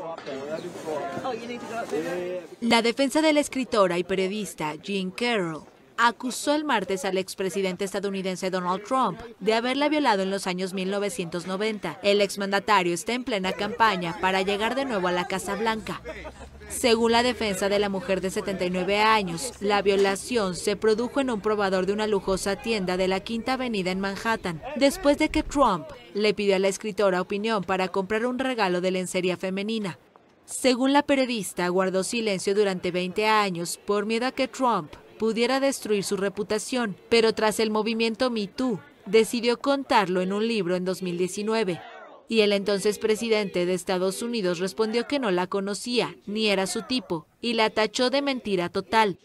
Oh, la defensa de la escritora y periodista Jean Carroll acusó el martes al expresidente estadounidense Donald Trump de haberla violado en los años 1990. El exmandatario está en plena campaña para llegar de nuevo a la Casa Blanca. Según la defensa de la mujer de 79 años, la violación se produjo en un probador de una lujosa tienda de la Quinta Avenida en Manhattan, después de que Trump le pidió a la escritora opinión para comprar un regalo de lencería femenina. Según la periodista, guardó silencio durante 20 años por miedo a que Trump pudiera destruir su reputación, pero tras el movimiento MeToo, decidió contarlo en un libro en 2019. Y el entonces presidente de Estados Unidos respondió que no la conocía, ni era su tipo, y la tachó de mentira total.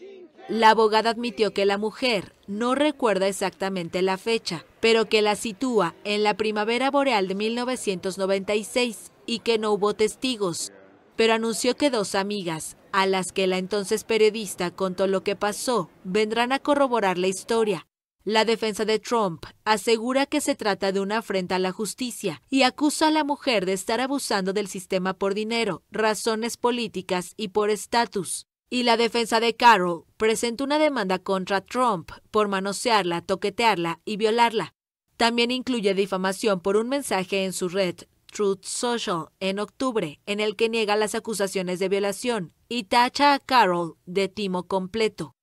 La abogada admitió que la mujer no recuerda exactamente la fecha, pero que la sitúa en la primavera boreal de 1996 y que no hubo testigos. Pero anunció que dos amigas, a las que la entonces periodista contó lo que pasó, vendrán a corroborar la historia. La defensa de Trump asegura que se trata de una afrenta a la justicia y acusa a la mujer de estar abusando del sistema por dinero, razones políticas y por estatus. Y la defensa de Carroll presenta una demanda contra Trump por manosearla, toquetearla y violarla. También incluye difamación por un mensaje en su red Truth Social en octubre, en el que niega las acusaciones de violación y tacha a Carol de timo completo.